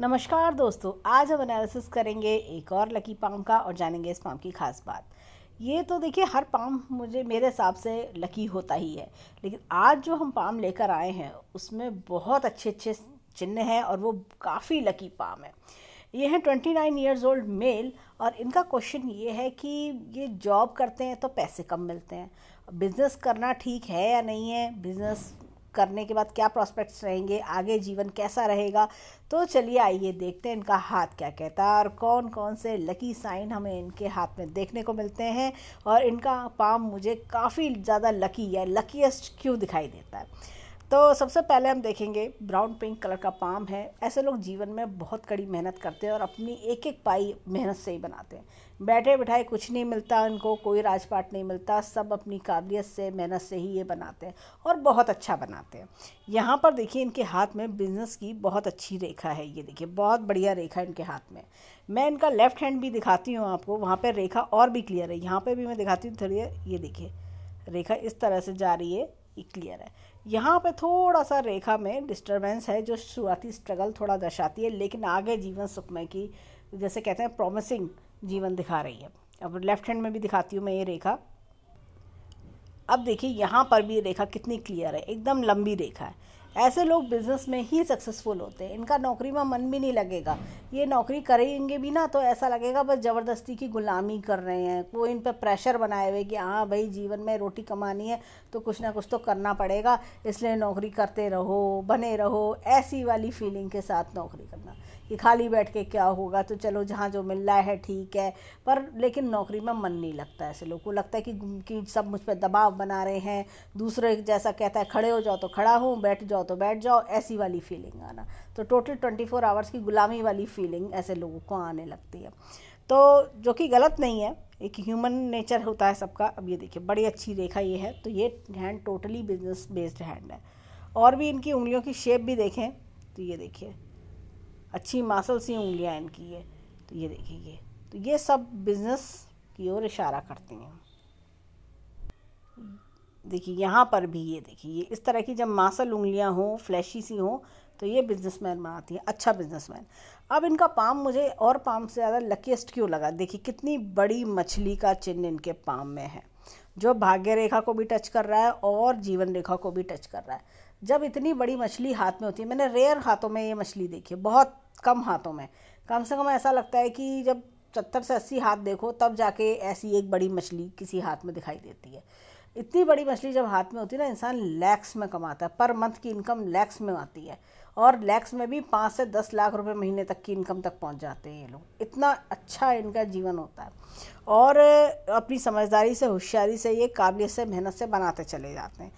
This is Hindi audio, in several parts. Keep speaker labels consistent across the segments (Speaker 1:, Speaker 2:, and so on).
Speaker 1: नमस्कार दोस्तों आज हम एनालिसिस करेंगे एक और लकी पाम का और जानेंगे इस पाम की खास बात ये तो देखिए हर पाम मुझे मेरे हिसाब से लकी होता ही है लेकिन आज जो हम पाम लेकर आए हैं उसमें बहुत अच्छे अच्छे चिन्ह हैं और वो काफ़ी लकी पाम है ये हैं twenty nine years old male और इनका क्वेश्चन ये है कि ये जॉब करते हैं तो पैसे कम मिलते हैं बिज़नेस करना ठीक है या नहीं है बिज़नेस करने के बाद क्या प्रॉस्पेक्ट्स रहेंगे आगे जीवन कैसा रहेगा तो चलिए आइए देखते हैं इनका हाथ क्या कहता है और कौन कौन से लकी साइन हमें इनके हाथ में देखने को मिलते हैं और इनका पाम मुझे काफ़ी ज़्यादा लकी या लकीस्ट क्यों दिखाई देता है तो सबसे पहले हम देखेंगे ब्राउन पिंक कलर का पाम है ऐसे लोग जीवन में बहुत कड़ी मेहनत करते हैं और अपनी एक एक पाई मेहनत से ही बनाते हैं बैठे बैठाए कुछ नहीं मिलता इनको कोई राजपाट नहीं मिलता सब अपनी काबिलियत से मेहनत से ही ये बनाते हैं और बहुत अच्छा बनाते हैं यहाँ पर देखिए इनके हाथ में बिज़नेस की बहुत अच्छी रेखा है ये देखिए बहुत बढ़िया रेखा इनके हाथ में मैं इनका लेफ़्ट हैंड भी दिखाती हूँ आपको वहाँ पर रेखा और भी क्लियर है यहाँ पर भी मैं दिखाती हूँ थोड़ी ये देखिए रेखा इस तरह से जा रही है ये क्लियर है यहाँ पे थोड़ा सा रेखा में डिस्टरबेंस है जो शुरुआती स्ट्रगल थोड़ा दर्शाती है लेकिन आगे जीवन सुखमय की जैसे कहते हैं प्रॉमिसिंग जीवन दिखा रही है अब लेफ्ट हैंड में भी दिखाती हूँ मैं ये रेखा अब देखिए यहाँ पर भी रेखा कितनी क्लियर है एकदम लंबी रेखा है ऐसे लोग बिज़नेस में ही सक्सेसफुल होते हैं इनका नौकरी में मन भी नहीं लगेगा ये नौकरी करेंगे भी ना तो ऐसा लगेगा बस ज़बरदस्ती की गुलामी कर रहे हैं वो इन पर प्रेशर बनाए हुए कि हाँ भाई जीवन में रोटी कमानी है तो कुछ ना कुछ तो करना पड़ेगा इसलिए नौकरी करते रहो बने रहो ऐसी वाली फीलिंग के साथ नौकरी करना कि खाली बैठ के क्या होगा तो चलो जहाँ जो मिल रहा है ठीक है पर लेकिन नौकरी में मन नहीं लगता ऐसे लोग को लगता है कि, कि सब मुझ पर दबाव बना रहे हैं दूसरे जैसा कहता है खड़े हो जाओ तो खड़ा हूँ बैठ जाओ तो बैठ जाओ ऐसी वाली फीलिंग आना तो टोटल ट्वेंटी फोर आवर्स की गुलामी वाली फीलिंग ऐसे लोगों को आने लगती है तो जो कि गलत नहीं है एक ह्यूमन नेचर होता है सबका अब ये देखिए बड़ी अच्छी रेखा ये है तो ये hand totally business based hand है और भी इनकी उंगलियों की शेप भी देखें तो ये देखिए अच्छी मासल सी उंगलियाँ इनकी ये तो ये देखिए ये तो ये सब बिज़नेस की ओर इशारा करती हैं देखिए यहाँ पर भी ये देखिए ये इस तरह की जब मासल उंगलियाँ हों फ्लैशी सी हों तो ये बिजनेसमैन बनाती है अच्छा बिजनेसमैन अब इनका पाम मुझे और पाम से ज़्यादा लकीस्ट क्यों लगा देखिए कितनी बड़ी मछली का चिन्ह इनके पाम में है जो भाग्य रेखा को भी टच कर रहा है और जीवन रेखा को भी टच कर रहा है जब इतनी बड़ी मछली हाथ में होती है मैंने रेयर हाथों में ये मछली देखी है बहुत कम हाथों में कम से कम ऐसा लगता है कि जब सत्तर से अस्सी हाथ देखो तब जाके ऐसी एक बड़ी मछली किसी हाथ में दिखाई देती है इतनी बड़ी मछली जब हाथ में होती है ना इंसान लैक्स में कमाता है पर मंथ की इनकम लैक्स में आती है और लैक्स में भी पाँच से दस लाख रुपए महीने तक की इनकम तक पहुंच जाते हैं ये लोग इतना अच्छा इनका जीवन होता है और अपनी समझदारी से होशियारी से ये काबिलियत से मेहनत से बनाते चले जाते हैं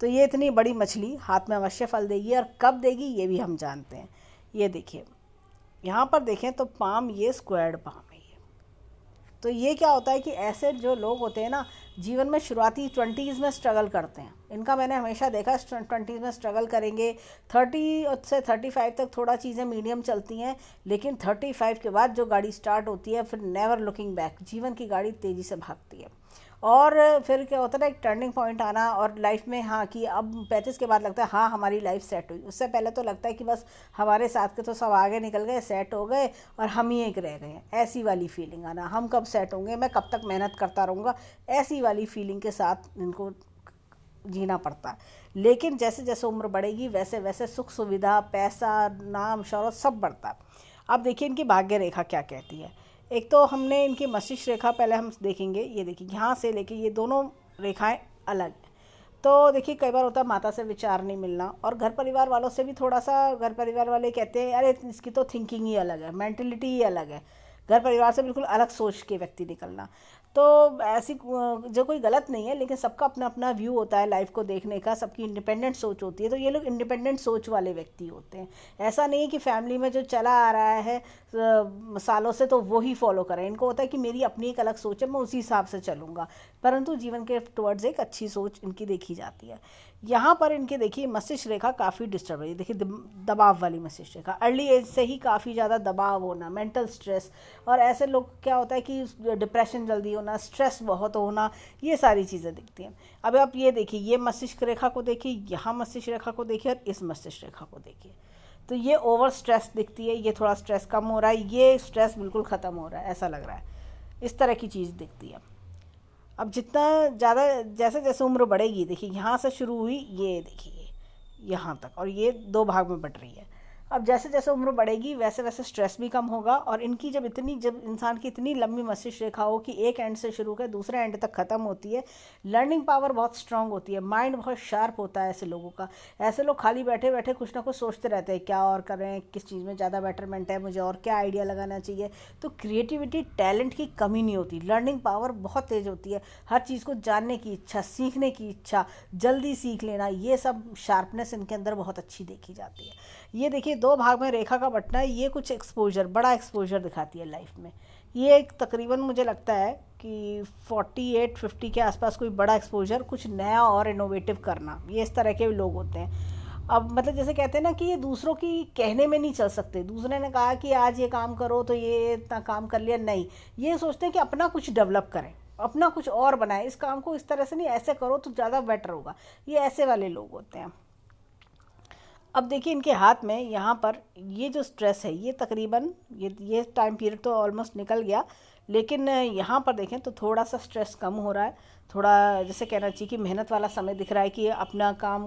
Speaker 1: तो ये इतनी बड़ी मछली हाथ में अवश्य फल देगी और कब देगी ये भी हम जानते हैं ये देखिए यहाँ पर देखें तो पाम ये स्क्वायर्ड पाम है तो ये क्या होता है कि ऐसे जो लोग होते हैं ना जीवन में शुरुआती ट्वेंटीज़ में स्ट्रगल करते हैं इनका मैंने हमेशा देखा ट्वेंटीज़ में स्ट्रगल करेंगे थर्टी से थर्टी फाइव तक थोड़ा चीज़ें मीडियम चलती हैं लेकिन थर्टी फाइव के बाद जो गाड़ी स्टार्ट होती है फिर नेवर लुकिंग बैक जीवन की गाड़ी तेज़ी से भागती है और फिर क्या होता था एक टर्निंग पॉइंट आना और लाइफ में हाँ कि अब पैंतीस के बाद लगता है हाँ हमारी लाइफ सेट हुई उससे पहले तो लगता है कि बस हमारे साथ के तो सब आगे निकल गए सेट हो गए और हम ही एक रह गए हैं ऐसी वाली फीलिंग आना हम कब सेट होंगे मैं कब तक मेहनत करता रहूँगा ऐसी वाली फीलिंग के साथ इनको जीना पड़ता है लेकिन जैसे जैसे उम्र बढ़ेगी वैसे वैसे सुख सुविधा पैसा नाम शौरत सब बढ़ता है अब देखिए इनकी भाग्य रेखा क्या कहती है एक तो हमने इनकी मस्तिष्क रेखा पहले हम देखेंगे ये देखिए यहाँ से लेके ये दोनों रेखाएं अलग तो देखिए कई बार होता है माता से विचार नहीं मिलना और घर परिवार वालों से भी थोड़ा सा घर परिवार वाले कहते हैं अरे इसकी तो थिंकिंग ही अलग है मैंटिलिटी ही अलग है घर परिवार से बिल्कुल अलग सोच के व्यक्ति निकलना तो ऐसी जो कोई गलत नहीं है लेकिन सबका अपना अपना व्यू होता है लाइफ को देखने का सबकी इंडिपेंडेंट सोच होती है तो ये लोग इंडिपेंडेंट सोच वाले व्यक्ति होते हैं ऐसा नहीं है कि फैमिली में जो चला आ रहा है सालों से तो वो ही फॉलो करें इनको होता है कि मेरी अपनी एक अलग सोच है मैं उसी हिसाब से चलूँगा परंतु जीवन के टुवर्ड्स एक अच्छी सोच इनकी देखी जाती है यहाँ पर इनके देखिए मस्तिष्क रेखा काफ़ी डिस्टर्ब है देखिए दबाव वाली मस्तिष्क रेखा अर्ली एज से ही काफ़ी ज़्यादा दबाव होना मेंटल स्ट्रेस और ऐसे लोग क्या होता है कि डिप्रेशन जल्दी होना स्ट्रेस बहुत होना ये सारी चीज़ें दिखती हैं अब आप ये देखिए ये मस्तिष्क रेखा को देखिए यहाँ मस्तिष्क रेखा को देखिए और इस मस्तिष्क रेखा को देखिए तो ये ओवर स्ट्रेस दिखती है ये थोड़ा स्ट्रेस कम हो रहा है ये स्ट्रेस बिल्कुल ख़त्म हो रहा है ऐसा लग रहा है इस तरह की चीज़ दिखती है अब जितना ज़्यादा जैसे जैसे उम्र बढ़ेगी देखिए यहाँ से शुरू हुई ये देखिए यहाँ तक और ये दो भाग में बट रही है अब जैसे जैसे उम्र बढ़ेगी वैसे वैसे स्ट्रेस भी कम होगा और इनकी जब इतनी जब इंसान की इतनी लंबी मस्तिष्क रेखा हो कि एक एंड से शुरू कर दूसरे एंड तक ख़त्म होती है लर्निंग पावर बहुत स्ट्रांग होती है माइंड बहुत शार्प होता है ऐसे लोगों का ऐसे लोग खाली बैठे बैठे कुछ ना कुछ सोचते रहते हैं क्या और करें किस चीज़ में ज़्यादा बेटरमेंट है मुझे और क्या आइडिया लगाना चाहिए तो क्रिएटिविटी टैलेंट की कमी नहीं होती लर्निंग पावर बहुत तेज़ होती है हर चीज़ को जानने की इच्छा सीखने की इच्छा जल्दी सीख लेना ये सब शार्पनेस इनके अंदर बहुत अच्छी देखी जाती है ये देखिए दो भाग में रेखा का बटना है ये कुछ एक्सपोजर बड़ा एक्सपोजर दिखाती है लाइफ में ये एक तकरीबन मुझे लगता है कि 48 50 के आसपास कोई बड़ा एक्सपोजर कुछ नया और इनोवेटिव करना ये इस तरह के लोग होते हैं अब मतलब जैसे कहते हैं ना कि ये दूसरों की कहने में नहीं चल सकते दूसरे ने कहा कि आज ये काम करो तो ये इतना काम कर लिया नहीं ये सोचते हैं कि अपना कुछ डेवलप करें अपना कुछ और बनाएं इस काम को इस तरह से नहीं ऐसे करो तो ज़्यादा बेटर होगा ये ऐसे वाले लोग होते हैं अब देखिए इनके हाथ में यहाँ पर ये जो स्ट्रेस है ये तकरीबन ये ये टाइम पीरियड तो ऑलमोस्ट निकल गया लेकिन यहाँ पर देखें तो थोड़ा सा स्ट्रेस कम हो रहा है थोड़ा जैसे कहना चाहिए कि मेहनत वाला समय दिख रहा है कि अपना काम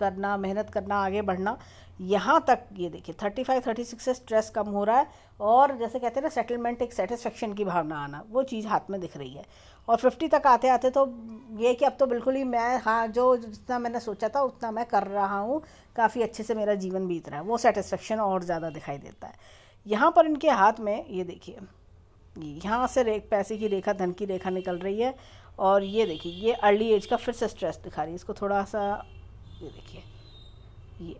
Speaker 1: करना मेहनत करना आगे बढ़ना यहाँ तक ये देखिए थर्टी फाइव थर्टी सिक्स से स्ट्रेस कम हो रहा है और जैसे कहते हैं ना सेटलमेंट एक सेटिस्फेक्शन की भावना आना वो चीज़ हाथ में दिख रही है और फिफ्टी तक आते आते तो ये कि अब तो बिल्कुल ही मैं हाँ जो जितना मैंने सोचा था उतना मैं कर रहा हूँ काफ़ी अच्छे से मेरा जीवन बीत रहा है वो सेटिस्फेक्शन और ज़्यादा दिखाई देता है यहाँ पर इनके हाथ में ये देखिए यहाँ से रेख पैसे की रेखा धन की रेखा निकल रही है और ये देखिए ये अर्ली एज का फिर से स्ट्रेस दिखा रही है इसको थोड़ा सा ये देखिए ये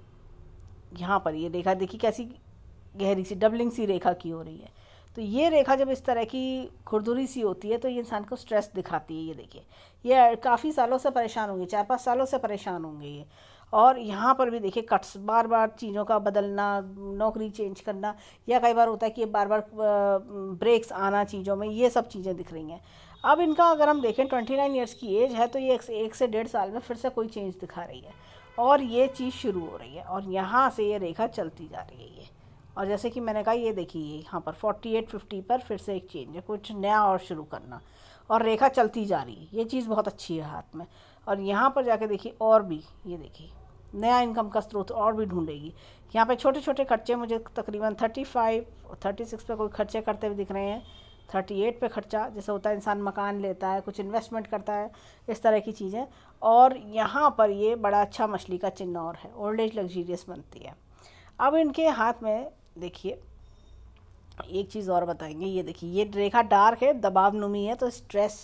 Speaker 1: यहाँ पर ये रेखा देखिए कैसी गहरी सी डबलिंग सी रेखा की हो रही है तो ये रेखा जब इस तरह की खुरदुरी सी होती है तो ये इंसान को स्ट्रेस दिखाती है ये देखिए ये काफ़ी सालों से परेशान होंगे चार पाँच सालों से परेशान होंगे ये और यहाँ पर भी देखिए कट्स बार बार चीज़ों का बदलना नौकरी चेंज करना या कई बार होता है कि बार बार ब्रेक्स आना चीज़ों में ये सब चीज़ें दिख रही हैं अब इनका अगर हम देखें ट्वेंटी नाइन ईयर्स की एज है तो ये एक से डेढ़ साल में फिर से कोई चेंज दिखा रही है और ये चीज़ शुरू हो रही है और यहाँ से ये रेखा चलती जा रही है ये और जैसे कि मैंने कहा ये देखिए यहाँ पर 48 50 पर फिर से एक चेंज है कुछ नया और शुरू करना और रेखा चलती जा रही है ये चीज़ बहुत अच्छी है हाथ में और यहाँ पर जाके देखिए और भी ये देखिए नया इनकम का स्रोत और भी ढूंढेगी यहाँ पे छोटे छोटे खर्चे मुझे तकरीबन 35 36 पे कोई खर्चे करते हुए दिख रहे हैं थर्टी एट पर खर्चा जैसे होता है इंसान मकान लेता है कुछ इन्वेस्टमेंट करता है इस तरह की चीज़ें और यहाँ पर ये बड़ा अच्छा मछली का चिन्ह और है ओल्ड एज लग्जीरियस बनती है अब इनके हाथ में देखिए एक चीज़ और बताएंगे ये देखिए ये रेखा डार्क है दबाव नुमी है तो स्ट्रेस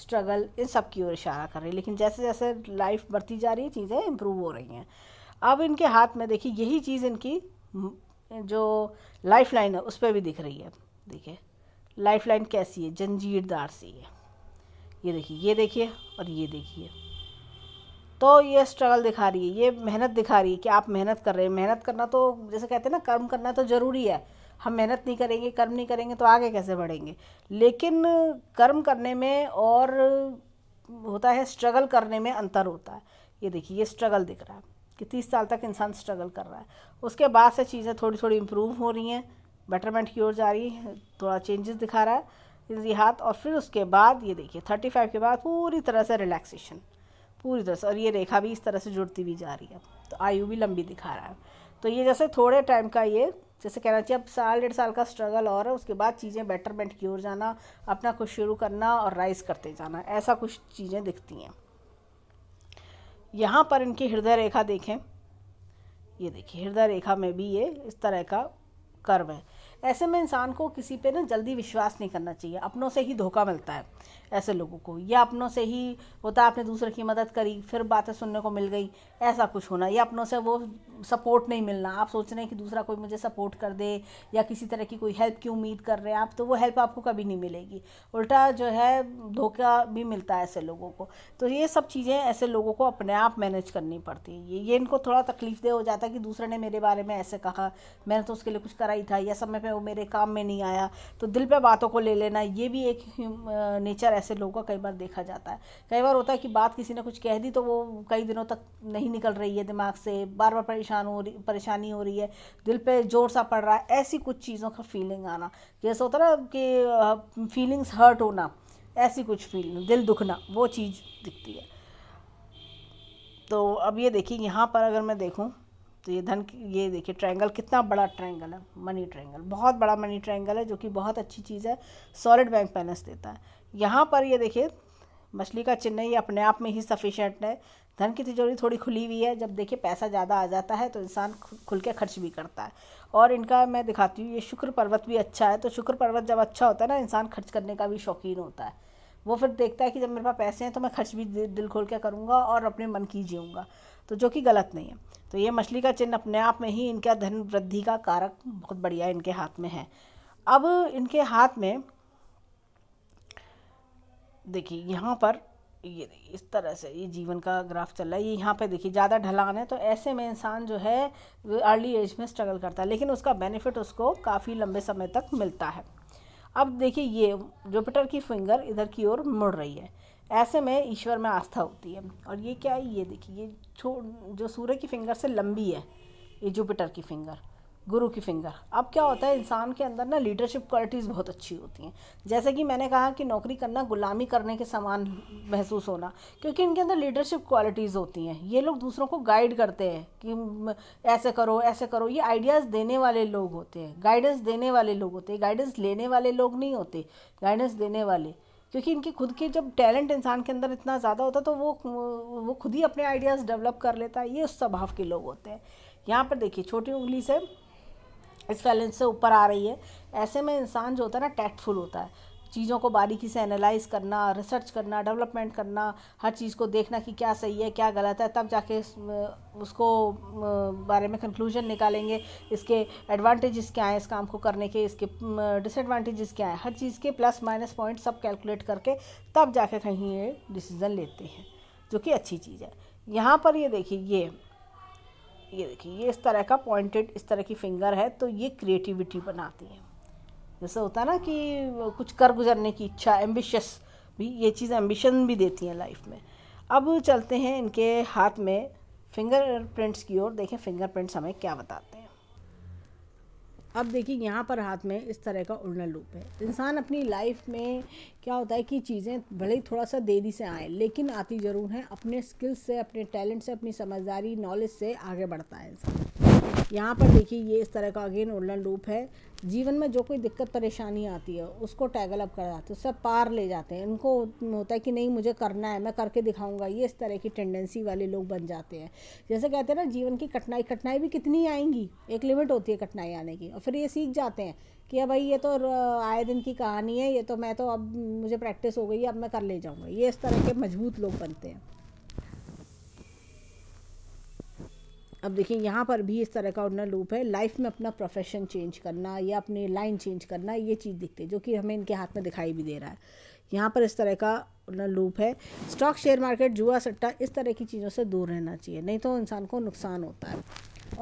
Speaker 1: स्ट्रगल इन सब की ओर इशारा कर रही है लेकिन जैसे जैसे लाइफ बढ़ती जा रही है चीज़ें इम्प्रूव हो रही हैं अब इनके हाथ में देखिए यही चीज़ इनकी जो लाइफ लाइन है उस पर भी दिख रही है देखिए लाइफ लाइन कैसी है जंजीरदार सी है ये देखिए ये देखिए और ये देखिए तो ये स्ट्रगल दिखा रही है ये मेहनत दिखा रही है कि आप मेहनत कर रहे हैं मेहनत करना तो जैसे कहते हैं ना कर्म करना तो ज़रूरी है हम मेहनत नहीं करेंगे कर्म नहीं करेंगे तो आगे कैसे बढ़ेंगे लेकिन कर्म करने में और होता है स्ट्रगल करने में अंतर होता है ये देखिए ये स्ट्रगल दिख रहा है कि तीस साल तक इंसान स्ट्रगल कर रहा है उसके बाद से चीज़ें थोड़ी थोड़ी इम्प्रूव हो रही हैं बेटरमेंट की ओर जा रही है थोड़ा चेंजेस दिखा रहा है ये हाथ और फिर उसके बाद ये देखिए थर्टी फाइव के बाद पूरी तरह से रिलैक्सेशन पूरी तरह से और ये रेखा भी इस तरह से जुड़ती भी जा रही है तो आयु भी लंबी दिखा रहा है तो ये जैसे थोड़े टाइम का ये जैसे कहना चाहिए अब साल डेढ़ साल का स्ट्रगल और है उसके बाद चीज़ें बेटरमेंट की ओर जाना अपना कुछ शुरू करना और राइज करते जाना ऐसा कुछ चीज़ें दिखती हैं यहाँ पर इनकी हृदय रेखा देखें ये देखिए हृदय रेखा में भी ये इस तरह का कर्व है ऐसे में इंसान को किसी पे ना जल्दी विश्वास नहीं करना चाहिए अपनों से ही धोखा मिलता है ऐसे लोगों को या अपनों से ही होता है आपने दूसरे की मदद करी फिर बातें सुनने को मिल गई ऐसा कुछ होना या अपनों से वो सपोर्ट नहीं मिलना आप सोच रहे हैं कि दूसरा कोई मुझे सपोर्ट कर दे या किसी तरह की कोई हेल्प की उम्मीद कर रहे हैं आप तो वो हेल्प आपको कभी नहीं मिलेगी उल्टा जो है धोखा भी मिलता है ऐसे लोगों को तो ये सब चीज़ें ऐसे लोगों को अपने आप मैनेज करनी पड़ती है ये ये इनको थोड़ा तकलीफ दे हो जाता है कि दूसरे ने मेरे बारे में ऐसे कहा मैंने तो उसके लिए कुछ करा ही था या समय पर वो मेरे काम में नहीं आया तो दिल पर बातों को ले लेना ये भी एक नेचर ऐसे लोगों का कई बार देखा जाता है कई बार होता है कि बात किसी ने कुछ कह दी तो वो कई दिनों तक नहीं निकल रही है दिमाग से बार बार परेशान हो रही परेशानी हो रही है दिल पे जोर सा पड़ रहा है ऐसी कुछ चीज़ों का फीलिंग आना जैसे होता ना कि फीलिंग्स हर्ट होना ऐसी कुछ फीलिंग दिल दुखना वो चीज़ दिखती है तो अब ये देखिए यहाँ पर अगर मैं देखूँ तो ये धन ये देखिए ट्रायंगल कितना बड़ा ट्रायंगल है मनी ट्रायंगल बहुत बड़ा मनी ट्रायंगल है जो कि बहुत अच्छी चीज़ है सॉलिड बैंक बैलेंस देता है यहाँ पर ये देखिए मछली का चिन्ह ही अपने आप में ही सफिशेंट है धन की तिजोरी थोड़ी खुली हुई है जब देखिए पैसा ज़्यादा आ जाता है तो इंसान खुल के खर्च भी करता है और इनका मैं दिखाती हूँ ये शुक्र पर्वत भी अच्छा है तो शुक्र पर्वत जब अच्छा होता है ना इंसान खर्च करने का भी शौकीन होता है वो फिर देखता है कि जब मेरे पास पैसे हैं तो मैं खर्च भी दिल खोल के करूँगा और अपने मन की जीऊँगा तो जो कि गलत नहीं है तो ये मछली का चिन्ह अपने आप में ही इनका धन वृद्धि का कारक बहुत बढ़िया इनके हाथ में है अब इनके हाथ में देखिए यहाँ पर ये इस तरह से ये जीवन का ग्राफ चल रहा है ये यहाँ पे देखिए ज़्यादा ढलान है तो ऐसे में इंसान जो है अर्ली एज में स्ट्रगल करता है लेकिन उसका बेनिफिट उसको काफ़ी लंबे समय तक मिलता है अब देखिए ये जुपिटर की फिंगर इधर की ओर मुड़ रही है ऐसे में ईश्वर में आस्था होती है और ये क्या है ये देखिए ये जो सूर्य की फिंगर से लंबी है ये जुपिटर की फिंगर गुरु की फिंगर अब क्या होता है इंसान के अंदर ना लीडरशिप क्वालिटीज़ बहुत अच्छी होती हैं जैसे कि मैंने कहा कि नौकरी करना गुलामी करने के समान महसूस होना क्योंकि इनके अंदर लीडरशिप क्वालिटीज़ होती हैं ये लोग दूसरों को गाइड करते हैं कि ऐसे करो ऐसे करो ये आइडियाज़ देने वाले लोग होते हैं गाइडेंस देने वाले लोग होते हैं गाइडेंस लेने वाले लोग नहीं होते गाइडेंस देने वाले क्योंकि इनके खुद के जब टैलेंट इंसान के अंदर इतना ज़्यादा होता तो वो वो खुद ही अपने आइडियाज़ डेवलप कर लेता है ये उस स्वभाव के लोग होते हैं यहाँ पर देखिए छोटी उंगली से इस फैलेंस से ऊपर आ रही है ऐसे में इंसान जो होता है ना टैक्टफुल होता है चीज़ों को बारीकी से एनालाइज करना रिसर्च करना डेवलपमेंट करना हर चीज़ को देखना कि क्या सही है क्या गलत है तब जाके उसको बारे में कंक्लूजन निकालेंगे इसके एडवांटेजेस क्या हैं इस काम को करने के इसके डिसएडवांटेजेस क्या हैं हर चीज़ के प्लस माइनस पॉइंट सब कैलकुलेट करके तब जाके कहीं ये डिसीज़न लेते हैं जो कि अच्छी चीज़ है यहाँ पर ये देखिए ये ये देखिए ये इस तरह का पॉइंटेड इस तरह की फिंगर है तो ये क्रिएटिविटी बनाती है जैसे होता है ना कि कुछ कर गुजरने की इच्छा एम्बिशस भी ये चीज़ एम्बिशन भी देती हैं लाइफ में अब चलते हैं इनके हाथ में फिंगर प्रिंट्स की ओर देखें फिंगर प्रिंट्स हमें क्या बताते हैं अब देखिए यहाँ पर हाथ में इस तरह का उड़ना लूप है इंसान अपनी लाइफ में क्या होता है कि चीज़ें भले ही थोड़ा सा देरी से आए लेकिन आती ज़रूर हैं अपने स्किल्स से अपने टैलेंट से अपनी समझदारी नॉलेज से आगे बढ़ता है इंसान यहाँ पर देखिए ये इस तरह का अगेन उल्लन रूप है जीवन में जो कोई दिक्कत परेशानी आती है उसको टैगल अप कर जाते हैं उससे पार ले जाते हैं उनको होता है कि नहीं मुझे करना है मैं करके दिखाऊंगा ये इस तरह की टेंडेंसी वाले लोग बन जाते हैं जैसे कहते हैं ना जीवन की कठिनाई कठिनाई भी कितनी आएंगी एक लिमिट होती है कठिनाई आने की और फिर ये सीख जाते हैं कि भाई ये तो आए दिन की कहानी है ये तो मैं तो अब मुझे प्रैक्टिस हो गई है अब मैं कर ले जाऊँगा ये इस तरह के मजबूत लोग बनते हैं अब देखिए यहाँ पर भी इस तरह का उन्नर लूप है लाइफ में अपना प्रोफेशन चेंज करना या अपनी लाइन चेंज करना ये चीज़ दिखती है जो कि हमें इनके हाथ में दिखाई भी दे रहा है यहाँ पर इस तरह का उन्नर लूप है स्टॉक शेयर मार्केट जुआ सट्टा इस तरह की चीज़ों से दूर रहना चाहिए नहीं तो इंसान को नुकसान होता है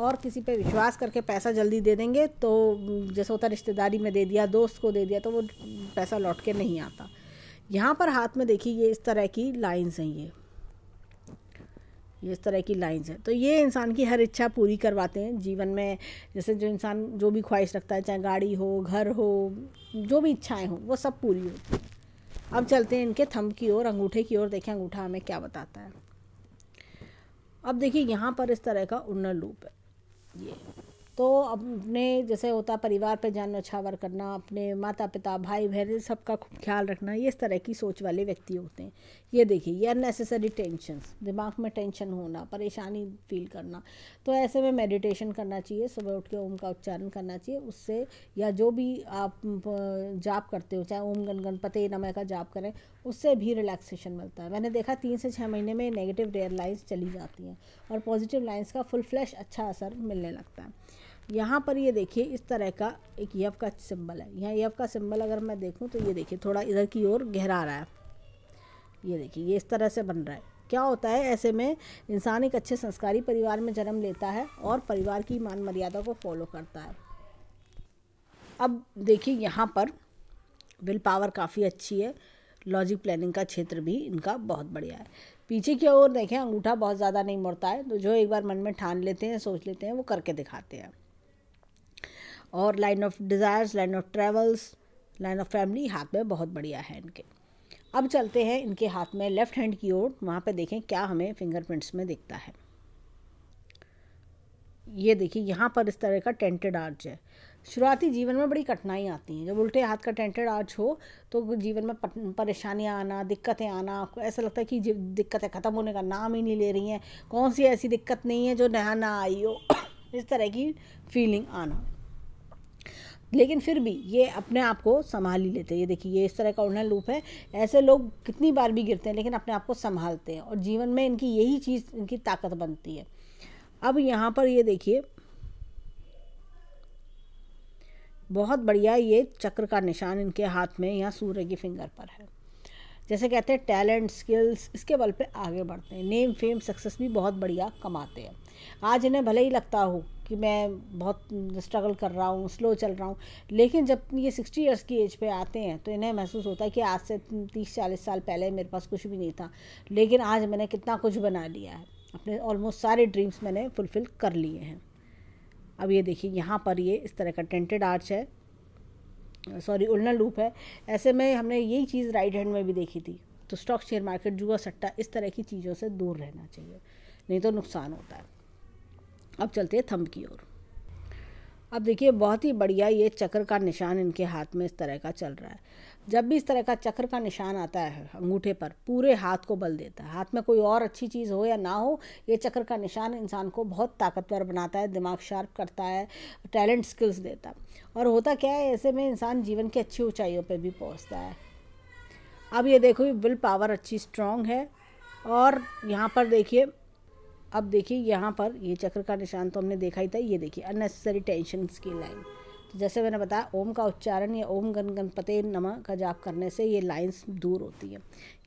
Speaker 1: और किसी पर विश्वास करके पैसा जल्दी दे देंगे तो जैसे होता रिश्तेदारी में दे दिया दोस्त को दे दिया तो वो पैसा लौट के नहीं आता यहाँ पर हाथ में देखिए ये इस तरह की लाइन्स हैं ये इस तरह की लाइंस हैं तो ये इंसान की हर इच्छा पूरी करवाते हैं जीवन में जैसे जो इंसान जो भी ख्वाहिश रखता है चाहे गाड़ी हो घर हो जो भी इच्छाएं हों वो सब पूरी होती हैं अब चलते हैं इनके थम की ओर अंगूठे की ओर देखें अंगूठा हमें क्या बताता है अब देखिए यहाँ पर इस तरह का उन्नर लूप है ये तो अपने जैसे होता परिवार पर जान नछावर करना अपने माता पिता भाई बहन सबका खूब ख्याल रखना ये इस तरह की सोच वाले व्यक्ति होते हैं ये देखिए ये अननेसेसरी टेंशन दिमाग में टेंशन होना परेशानी फील करना तो ऐसे में मेडिटेशन करना चाहिए सुबह उठ के ओम का उच्चारण करना चाहिए उससे या जो भी आप जाप करते हो चाहे ओम गण गणपते नमय का जाप करें उससे भी रिलैक्सेशन मिलता है मैंने देखा तीन से छः महीने में नेगेटिव डेयर लाइन्स चली जाती हैं और पॉजिटिव लाइन्स का फुल फ्लैश अच्छा असर मिलने लगता है यहाँ पर ये देखिए इस तरह का एक यव का सिंबल है यहाँ यव का सिंबल अगर मैं देखूँ तो ये देखिए थोड़ा इधर की ओर गहरा रहा है ये देखिए ये इस तरह से बन रहा है क्या होता है ऐसे में इंसान एक अच्छे संस्कारी परिवार में जन्म लेता है और परिवार की मान मर्यादा को फॉलो करता है अब देखिए यहाँ पर विल पावर काफ़ी अच्छी है लॉजिक प्लानिंग का क्षेत्र भी इनका बहुत बढ़िया है पीछे की ओर देखें अंगूठा बहुत ज़्यादा नहीं मुड़ता है तो जो एक बार मन में ठान लेते हैं सोच लेते हैं वो करके दिखाते हैं और line of desires line of travels line of family हाथ में बहुत बढ़िया है इनके अब चलते हैं इनके हाथ में लेफ़्ट हैंड की ओर वहाँ पर देखें क्या हमें फिंगरप्रिंट्स में दिखता है ये देखिए यहाँ पर इस तरह का टेंटेड आर्च है शुरुआती जीवन में बड़ी कठिनाइयाँ आती हैं जब उल्टे हाथ का टेंटेड आर्च हो तो जीवन में परेशानियाँ आना दिक्कतें आना आपको ऐसा लगता है कि दिक्कतें ख़त्म होने का नाम ही नहीं ले रही हैं कौन सी ऐसी दिक्कत नहीं है जो नया ना आई हो इस तरह की फीलिंग आना लेकिन फिर भी ये अपने आप को संभाल ही लेते हैं ये देखिए ये इस तरह का उड़ना लूप है ऐसे लोग कितनी बार भी गिरते हैं लेकिन अपने आप को संभालते हैं और जीवन में इनकी यही चीज़ इनकी ताकत बनती है अब यहाँ पर ये देखिए बहुत बढ़िया ये चक्र का निशान इनके हाथ में या सूर्य की फिंगर पर है जैसे कहते हैं टैलेंट स्किल्स इसके बल पे आगे बढ़ते हैं नेम फेम सक्सेस भी बहुत बढ़िया कमाते हैं आज इन्हें भले ही लगता हो कि मैं बहुत स्ट्रगल कर रहा हूँ स्लो चल रहा हूँ लेकिन जब ये सिक्सटी ईयर्स की एज पे आते हैं तो इन्हें महसूस होता है कि आज से तीस चालीस साल पहले मेरे पास कुछ भी नहीं था लेकिन आज मैंने कितना कुछ बना लिया है अपने ऑलमोस्ट सारे ड्रीम्स मैंने फुलफ़िल कर लिए हैं अब ये देखिए यहाँ पर ये इस तरह का टेंटेड आर्च है सॉरी उल्ना लूप है ऐसे में हमने यही चीज़ राइट हैंड में भी देखी थी तो स्टॉक शेयर मार्केट जुआ सट्टा इस तरह की चीज़ों से दूर रहना चाहिए नहीं तो नुकसान होता है अब चलते हैं थंब की ओर अब देखिए बहुत ही बढ़िया ये चक्र का निशान इनके हाथ में इस तरह का चल रहा है जब भी इस तरह का चक्र का निशान आता है अंगूठे पर पूरे हाथ को बल देता है हाथ में कोई और अच्छी चीज़ हो या ना हो ये चक्र का निशान इंसान को बहुत ताकतवर बनाता है दिमाग शार्प करता है टैलेंट स्किल्स देता है और होता क्या है ऐसे में इंसान जीवन की अच्छी ऊंचाइयों पर भी पहुँचता है अब ये देखो विल पावर अच्छी स्ट्रॉन्ग है और यहाँ पर देखिए अब देखिए यहाँ पर ये चक्र का निशान तो हमने देखा ही था ये देखिए अननेसेसरी टेंशन की लाइन तो जैसे मैंने बताया ओम का उच्चारण या ओम गण गणपते नम का जाप करने से ये लाइंस दूर होती है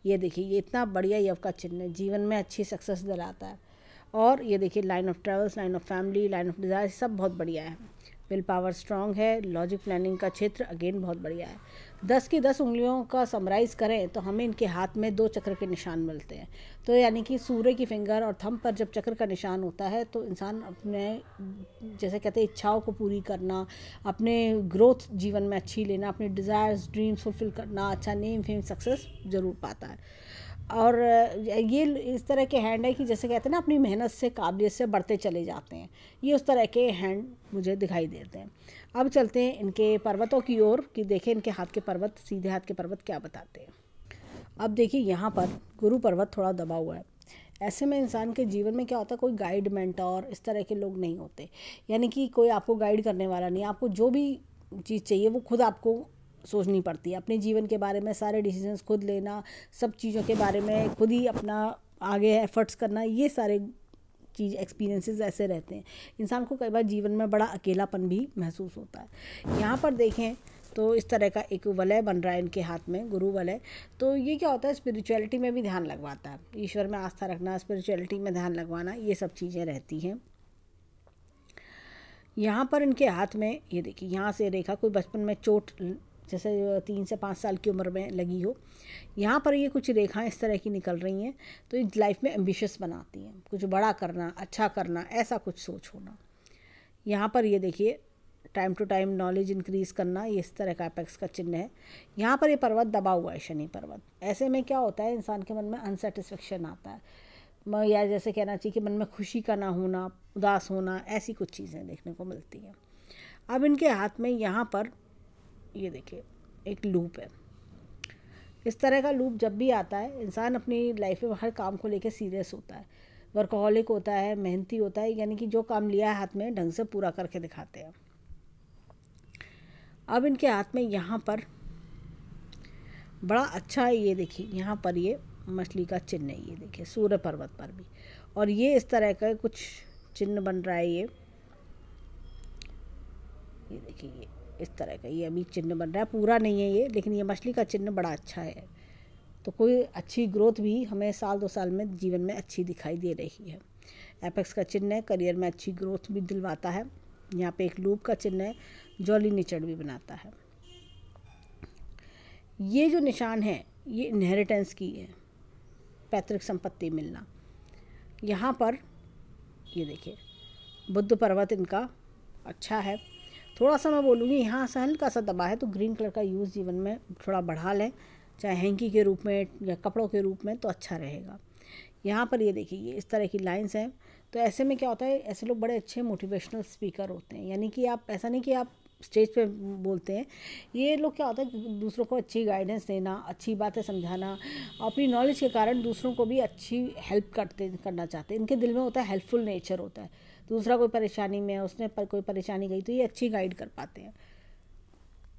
Speaker 1: ये देखिए ये इतना बढ़िया यव का चिन्ह है जीवन में अच्छी सक्सेस दिलाता है और ये देखिए line of travels line of family line of desire सब बहुत बढ़िया है विल पावर स्ट्रॉन्ग है लॉजिक प्लानिंग का क्षेत्र अगेन बहुत बढ़िया है दस की दस उंगलियों का समराइज करें तो हमें इनके हाथ में दो चक्र के निशान मिलते हैं तो यानी कि सूर्य की फिंगर और थंब पर जब चक्र का निशान होता है तो इंसान अपने जैसे कहते हैं इच्छाओं को पूरी करना अपने ग्रोथ जीवन में अच्छी लेना अपने डिज़ायर्स ड्रीम्स फुलफिल करना अच्छा नेम फेम सक्सेस ज़रूर पाता है और ये इस तरह के हैंड है कि जैसे कहते हैं ना अपनी मेहनत से काबिलियत से बढ़ते चले जाते हैं ये उस तरह के हैंड मुझे दिखाई देते हैं अब चलते हैं इनके पर्वतों की ओर कि देखें इनके हाथ के पर्वत सीधे हाथ के पर्वत क्या बताते हैं अब देखिए यहाँ पर गुरु पर्वत थोड़ा दबा हुआ है ऐसे में इंसान के जीवन में क्या होता है कोई गाइड मेंटर इस तरह के लोग नहीं होते यानी कि कोई आपको गाइड करने वाला नहीं आपको जो भी चीज़ चाहिए वो खुद आपको सोचनी पड़ती है अपने जीवन के बारे में सारे डिसीजंस खुद लेना सब चीज़ों के बारे में खुद ही अपना आगे एफर्ट्स करना ये सारे चीज़ एक्सपीरियंसेस ऐसे रहते हैं इंसान को कई बार जीवन में बड़ा अकेलापन भी महसूस होता है यहाँ पर देखें तो इस तरह का एक वलय बन रहा है इनके हाथ में गुरु वलय तो ये क्या होता है स्पिरिचुअलिटी में भी ध्यान लगवाता है ईश्वर में आस्था रखना स्पिरिचुअलिटी में ध्यान लगवाना ये सब चीज़ें रहती हैं यहाँ पर इनके हाथ में ये देखिए यहाँ से रेखा कोई बचपन में चोट जैसे तीन से पाँच साल की उम्र में लगी हो यहाँ पर ये कुछ रेखाएं इस तरह की निकल रही हैं तो एक लाइफ में एम्बिशस बनाती हैं कुछ बड़ा करना अच्छा करना ऐसा कुछ सोच होना यहाँ पर ये देखिए time to time knowledge increase करना ये इस तरह का अपेक्स का चिन्ह है यहाँ पर ये पर्वत दबा हुआ है शनि पर्वत ऐसे में क्या होता है इंसान के मन में अनसेटिस्फेक्शन आता है या जैसे कहना चाहिए कि मन में खुशी का ना होना उदास होना ऐसी कुछ चीज़ें देखने को मिलती हैं अब इनके हाथ में यहाँ पर ये देखिए एक लूप है इस तरह का लूप जब भी आता है इंसान अपनी लाइफ में हर काम को लेकर सीरियस होता है वर्कहॉलिक होता है मेहनती होता है यानी कि जो काम लिया है हाथ में ढंग से पूरा करके दिखाते हैं अब इनके हाथ में यहाँ पर बड़ा अच्छा है ये देखिए यहाँ पर ये मछली का चिन्ह है ये देखिए सूर्य पर्वत पर भी और ये इस तरह का कुछ चिन्ह बन रहा है ये ये देखिए ये इस तरह का ये अभी चिन्ह बन रहा है पूरा नहीं है ये लेकिन ये मछली का चिन्ह बड़ा अच्छा है तो कोई अच्छी ग्रोथ भी हमें साल दो साल में जीवन में अच्छी दिखाई दे रही है एपेक्स का चिन्ह है करियर में अच्छी ग्रोथ भी दिलवाता है यहाँ पे एक लूप का चिन्ह है जॉली निचड़ भी बनाता है ये जो निशान है ये इनहेरिटेंस की है पैतृक संपत्ति मिलना यहाँ पर ये देखिए बुद्ध पर्वत इनका अच्छा है थोड़ा सा मैं बोलूँगी यहाँ सा हल्का सा दबा है तो ग्रीन कलर का यूज़ जीवन में थोड़ा बढ़ा लें चाहे हैंकी के रूप में या कपड़ों के रूप में तो अच्छा रहेगा यहाँ पर ये देखिए इस तरह की लाइन्स हैं तो ऐसे में क्या होता है ऐसे लोग बड़े अच्छे मोटिवेशनल स्पीकर होते हैं यानी कि आप ऐसा नहीं कि आप स्टेज पे बोलते हैं ये लोग क्या होता है दूसरों को अच्छी गाइडेंस देना अच्छी बातें समझाना अपनी नॉलेज के कारण दूसरों को भी अच्छी हेल्प करते करना चाहते हैं इनके दिल में होता है हेल्पफुल नेचर होता है दूसरा कोई परेशानी में है उसने पर कोई परेशानी गई तो ये अच्छी गाइड कर पाते हैं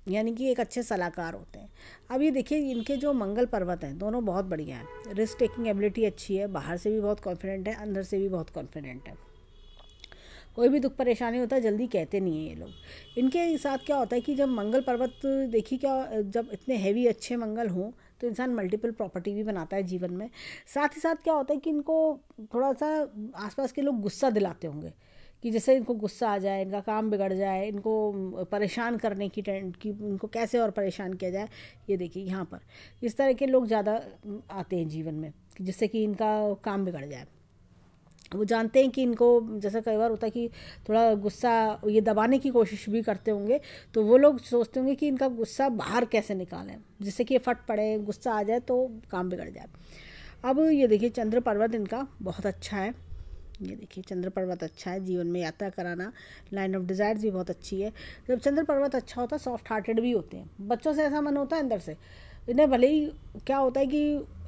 Speaker 1: यानी कि एक अच्छे सलाहकार होते हैं अब ये देखिए इनके जो मंगल पर्वत हैं दोनों बहुत बढ़िया हैं रिस्क टेकिंग एबिलिटी अच्छी है बाहर से भी बहुत कॉन्फिडेंट है अंदर से भी बहुत कॉन्फिडेंट है कोई भी दुख परेशानी होता है जल्दी कहते नहीं हैं ये लोग इनके साथ क्या होता है कि जब मंगल पर्वत देखिए क्या जब इतने हैवी अच्छे मंगल हों तो इंसान मल्टीपल प्रॉपर्टी भी बनाता है जीवन में साथ ही साथ क्या होता है कि इनको थोड़ा सा आसपास के लोग गुस्सा दिलाते होंगे कि जैसे इनको गुस्सा आ जाए इनका काम बिगड़ जाए इनको परेशान करने की टेंट की इनको कैसे और परेशान किया जाए ये देखिए यहाँ पर इस तरह के लोग ज़्यादा आते हैं जीवन में जिससे कि इनका काम बिगड़ जाए वो जानते हैं कि इनको जैसा कई बार होता है कि थोड़ा गुस्सा ये दबाने की कोशिश भी करते होंगे तो वो लोग सोचते होंगे कि इनका गुस्सा बाहर कैसे निकालें जिससे कि ये फट पड़े गुस्सा आ जाए तो काम बिगड़ जाए अब ये देखिए चंद्र पर्वत इनका बहुत अच्छा है ये देखिए चंद्र पर्वत अच्छा है जीवन में यात्रा कराना लाइन ऑफ डिज़ायर्स भी बहुत अच्छी है जब चंद्र पर्वत अच्छा होता है सॉफ्ट हार्टेड भी होते हैं बच्चों से ऐसा मन होता है अंदर से इन्हें भले ही क्या होता है कि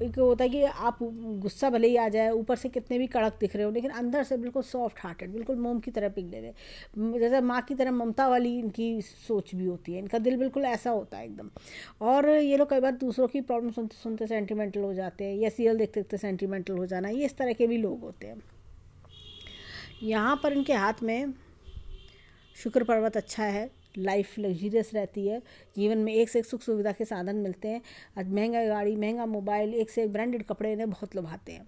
Speaker 1: एक होता है कि आप गुस्सा भले ही आ जाए ऊपर से कितने भी कड़क दिख रहे हो लेकिन अंदर से बिल्कुल सॉफ्ट हार्टेड बिल्कुल मोम की तरह पिघले रहे जैसे माँ की तरह ममता वाली इनकी सोच भी होती है इनका दिल बिल्कुल ऐसा होता है एकदम और ये लोग कई बार दूसरों की प्रॉब्लम सुनते सुनते सेंटिमेंटल हो जाते हैं या सीरियल देखते देखते सेंटिमेंटल हो जाना ये इस तरह के भी लोग होते हैं यहाँ पर इनके हाथ में शुक्र पर्वत अच्छा है लाइफ लग्जरियस रहती है जीवन में एक से एक सुख सुविधा के साधन मिलते हैं आज महंगा गाड़ी महंगा मोबाइल एक से एक ब्रांडेड कपड़े इन्हें बहुत लुभाते हैं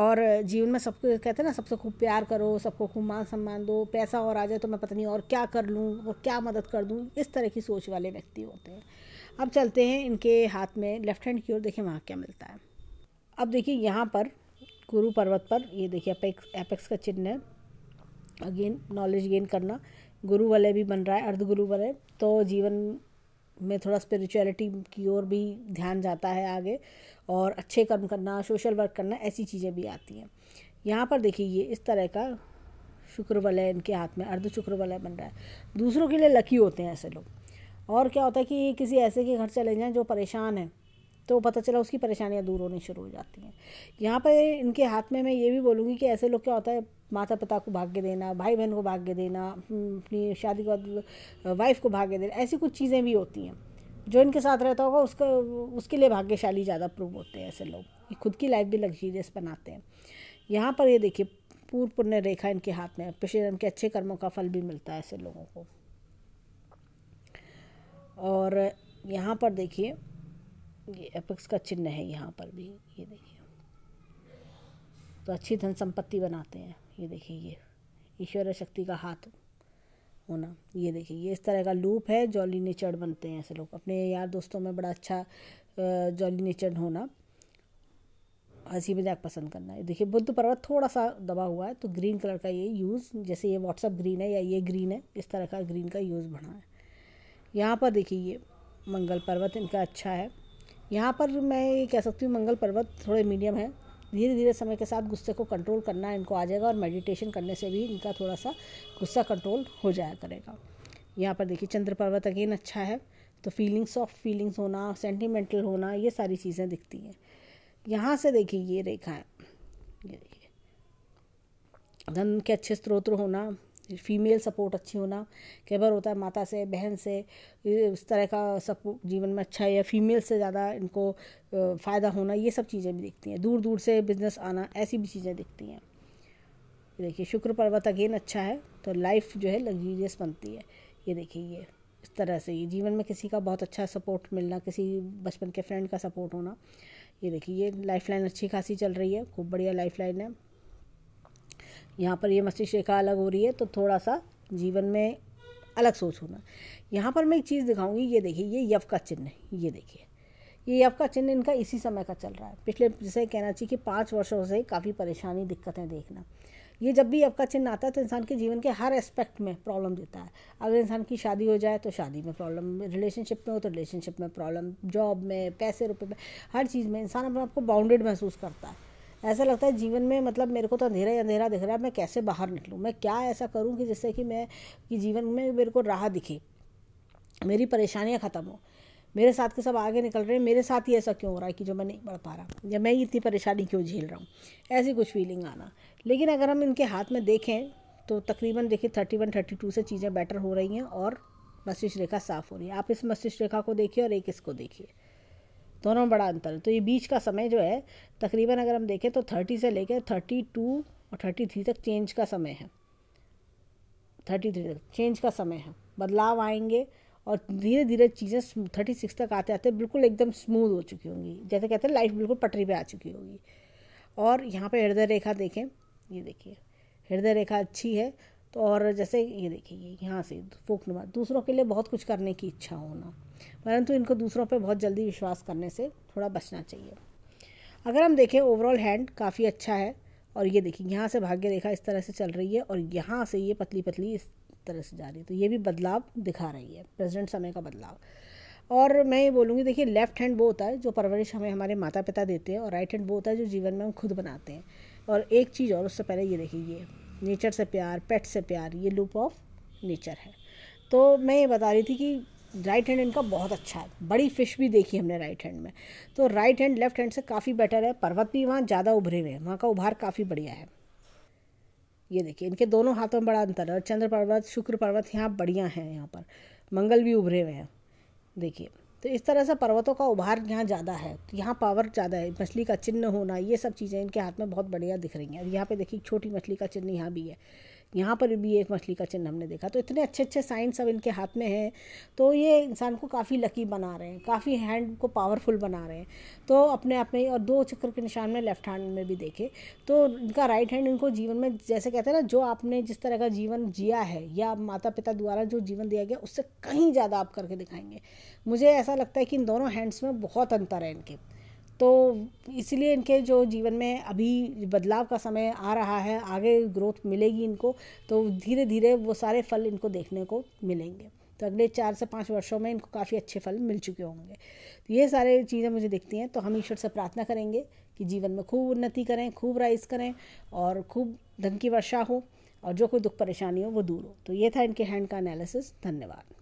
Speaker 1: और जीवन में सबको कहते हैं ना सबसे खूब प्यार करो सबको खूब मान सम्मान दो पैसा और आ जाए तो मैं पता नहीं और क्या कर लूँ और क्या मदद कर दूँ इस तरह की सोच वाले व्यक्ति होते हैं अब चलते हैं इनके हाथ में लेफ्ट हैंड की ओर देखें वहाँ क्या मिलता है अब देखिए यहाँ पर गुरु पर्वत पर ये देखिए एपेक्स एपेक्स का चिन्ह है अगेन नॉलेज गेन करना गुरु वाले भी बन रहा है अर्ध गुरु वाले तो जीवन में थोड़ा स्पिरिचुअलिटी की ओर भी ध्यान जाता है आगे और अच्छे कर्म करना सोशल वर्क करना ऐसी चीज़ें भी आती हैं यहाँ पर देखिए ये इस तरह का शुक्र वलय इनके हाथ में अर्ध शुक्र वलय बन रहा है दूसरों के लिए लकी होते हैं ऐसे लोग और क्या होता है कि किसी ऐसे के घर चले जाएँ जो परेशान है तो पता चला उसकी परेशानियाँ दूर होनी शुरू हो जाती हैं यहाँ पर इनके हाथ में मैं ये भी बोलूँगी कि ऐसे लोग क्या होता है माता पिता को भाग्य देना भाई बहन को भाग्य देना हम्म, अपनी शादी के बाद वाइफ को भाग्य देना ऐसी कुछ चीज़ें भी होती हैं जो इनके साथ रहता होगा उसका उसके लिए भाग्यशाली ज़्यादा प्रूव होते हैं ऐसे लोग खुद की लाइफ भी लग्जीरियस बनाते हैं यहाँ पर ये देखिए पूर्व पुण्य रेखा इनके हाथ में पिछले जन्म के अच्छे कर्मों का फल भी मिलता है ऐसे लोगों को और यहाँ पर देखिए ये एपिक्स का चिन्ह है यहाँ पर भी ये देखिए तो अच्छी धन संपत्ति बनाते हैं ये देखिए ये ईश्वर शक्ति का हाथ होना ये देखिए ये इस तरह का लूप है जॉली नेचर बनते हैं ऐसे लोग अपने यार दोस्तों में बड़ा अच्छा जॉली नेचर होना हंसी मजाक पसंद करना है देखिए बुद्ध पर्वत थोड़ा सा दबा हुआ है तो ग्रीन कलर का ये यूज़ जैसे ये व्हाट्सअप ग्रीन है या ये ग्रीन है इस तरह का ग्रीन का यूज़ बढ़ा है यहाँ पर देखिए ये मंगल पर्वत इनका अच्छा है यहाँ पर मैं ये कह सकती हूँ मंगल पर्वत थोड़े मीडियम है धीरे धीरे समय के साथ गुस्से को कंट्रोल करना इनको आ जाएगा और मेडिटेशन करने से भी इनका थोड़ा सा गुस्सा कंट्रोल हो जाया करेगा यहाँ पर देखिए चंद्र पर्वत अगेन अच्छा है तो फीलिंग्स ऑफ फीलिंग्स होना सेंटिमेंटल होना ये सारी चीज़ें दिखती हैं यहाँ से देखिए ये रेखा है ये देखिए धन के अच्छे स्त्रोत्र होना फीमेल सपोर्ट अच्छी होना कई बार होता है माता से बहन से इस तरह का सपोर्ट जीवन में अच्छा है या फीमेल से ज़्यादा इनको फ़ायदा होना ये सब चीज़ें भी दिखती हैं दूर दूर से बिजनेस आना ऐसी भी चीज़ें दिखती हैं देखिए शुक्र पर्वत अगेन अच्छा है तो लाइफ जो है लग्जीरियस बनती है ये देखिए ये इस तरह से ये जीवन में किसी का बहुत अच्छा सपोर्ट मिलना किसी बचपन के फ्रेंड का सपोर्ट होना ये देखिए ये लाइफ लाइन अच्छी खासी चल रही है खूब बढ़िया लाइफ लाइन है यहाँ पर ये मस्तिष्क रेखा अलग हो रही है तो थोड़ा सा जीवन में अलग सोच होना यहाँ पर मैं एक चीज़ दिखाऊंगी ये देखिए ये यव का चिन्ह ये देखिए ये यव का चिन्ह इनका इसी समय का चल रहा है पिछले जैसे कहना चाहिए कि पाँच वर्षों से काफ़ी परेशानी दिक्कतें देखना ये जब भी यव का चिन्ह आता है तो इंसान के जीवन के हर एस्पेक्ट में प्रॉब्लम देता है अगर इंसान की शादी हो जाए तो शादी में प्रॉब्लम रिलेशनशिप में हो तो रिलेशनशिप में प्रॉब्लम जॉब में पैसे रुपए में हर चीज़ में इंसान अपने आप को बाउंडेड महसूस करता है ऐसा लगता है जीवन में मतलब मेरे को तो अंधेरा ही अंधेरा दिख रहा है मैं कैसे बाहर निकलूँ मैं क्या ऐसा करूँ कि जिससे कि मैं कि जीवन में मेरे को राह दिखे मेरी परेशानियाँ ख़त्म हो मेरे साथ के सब आगे निकल रहे हैं मेरे साथ ही ऐसा क्यों हो रहा है कि जो मैं नहीं बढ़ पा रहा या मैं इतनी परेशानी क्यों झेल रहा हूँ ऐसी कुछ फीलिंग आना लेकिन अगर हम इनके हाथ में देखें तो तकरीबन देखिए थर्टी वन थर्टी टू से चीज़ें बेटर हो रही हैं और मस्तिष्क रेखा साफ़ हो रही है आप इस मस्तिष्क रेखा को देखिए और एक इसको देखिए दोनों में बड़ा अंतर है तो ये बीच का समय जो है तकरीबन अगर हम देखें तो थर्टी से लेकर थर्टी टू और थर्टी थ्री तक चेंज का समय है थर्टी थ्री तक चेंज का समय है बदलाव आएंगे और धीरे धीरे चीज़ें थर्टी सिक्स तक आते आते बिल्कुल एकदम स्मूथ हो चुकी होंगी जैसे कहते हैं लाइफ बिल्कुल पटरी पर आ चुकी होगी और यहाँ पर हृदय रेखा देखें ये देखिए हृदय रेखा अच्छी है तो और जैसे ये देखिए यहाँ से फोक नुमा दूसरों के लिए बहुत कुछ करने की इच्छा होना परंतु इनको दूसरों पर बहुत जल्दी विश्वास करने से थोड़ा बचना चाहिए अगर हम देखें ओवरऑल हैंड काफ़ी अच्छा है और ये देखिए यहाँ से भाग्य रेखा इस तरह से चल रही है और यहाँ से ये पतली पतली इस तरह से जा रही है तो ये भी बदलाव दिखा रही है प्रेजेंट समय का बदलाव और मैं ये बोलूँगी देखिए लेफ्ट हैंड वो होता है जो परवरिश हमें हमारे माता पिता देते हैं और राइट हैंड वो होता है जो जीवन में हम खुद बनाते हैं और एक चीज़ और उससे पहले ये देखिए ये नेचर से प्यार पेट से प्यार ये लूप ऑफ नेचर है तो मैं ये बता रही थी कि राइट हैंड इनका बहुत अच्छा है बड़ी फिश भी देखी हमने राइट हैंड में तो राइट हैंड लेफ्ट हैंड से काफ़ी बेटर है पर्वत भी वहाँ ज़्यादा उभरे हुए हैं वहाँ का उभार काफ़ी बढ़िया है ये देखिए इनके दोनों हाथों में बड़ा अंतर है और चंद्र पर्वत शुक्र पर्वत यहाँ बढ़िया हैं यहाँ पर मंगल भी उभरे हुए हैं देखिए तो इस तरह से पर्वतों का उभार यहाँ ज़्यादा है तो यहाँ पावर ज़्यादा है मछली का चिन्ह होना ये सब चीज़ें इनके हाथ में बहुत बढ़िया दिख रही हैं और यहाँ पे देखिए छोटी मछली का चिन्ह यहाँ भी है यहाँ पर भी एक मछली का चिन्ह हमने देखा तो इतने अच्छे अच्छे साइंस अब इनके हाथ में हैं तो ये इंसान को काफ़ी लकी बना रहे हैं काफ़ी हैंड को पावरफुल बना रहे हैं तो अपने आप में और दो चक्र के निशान में लेफ्ट हैंड में भी देखे तो इनका राइट हैंड इनको जीवन में जैसे कहते हैं ना जो आपने जिस तरह का जीवन जिया है या माता पिता द्वारा जो जीवन दिया गया उससे कहीं ज़्यादा आप करके दिखाएंगे मुझे ऐसा लगता है कि इन दोनों हैंड्स में बहुत अंतर है इनके तो इसलिए इनके जो जीवन में अभी बदलाव का समय आ रहा है आगे ग्रोथ मिलेगी इनको तो धीरे धीरे वो सारे फल इनको देखने को मिलेंगे तो अगले चार से पाँच वर्षों में इनको काफ़ी अच्छे फल मिल चुके होंगे तो ये सारे चीज़ें मुझे दिखती हैं तो हम ईश्वर से प्रार्थना करेंगे कि जीवन में खूब उन्नति करें खूब राइस करें और खूब धन की वर्षा हो और जो कोई दुख परेशानी हो वो दूर हो तो ये था इनके हैंड का एनालिसिस धन्यवाद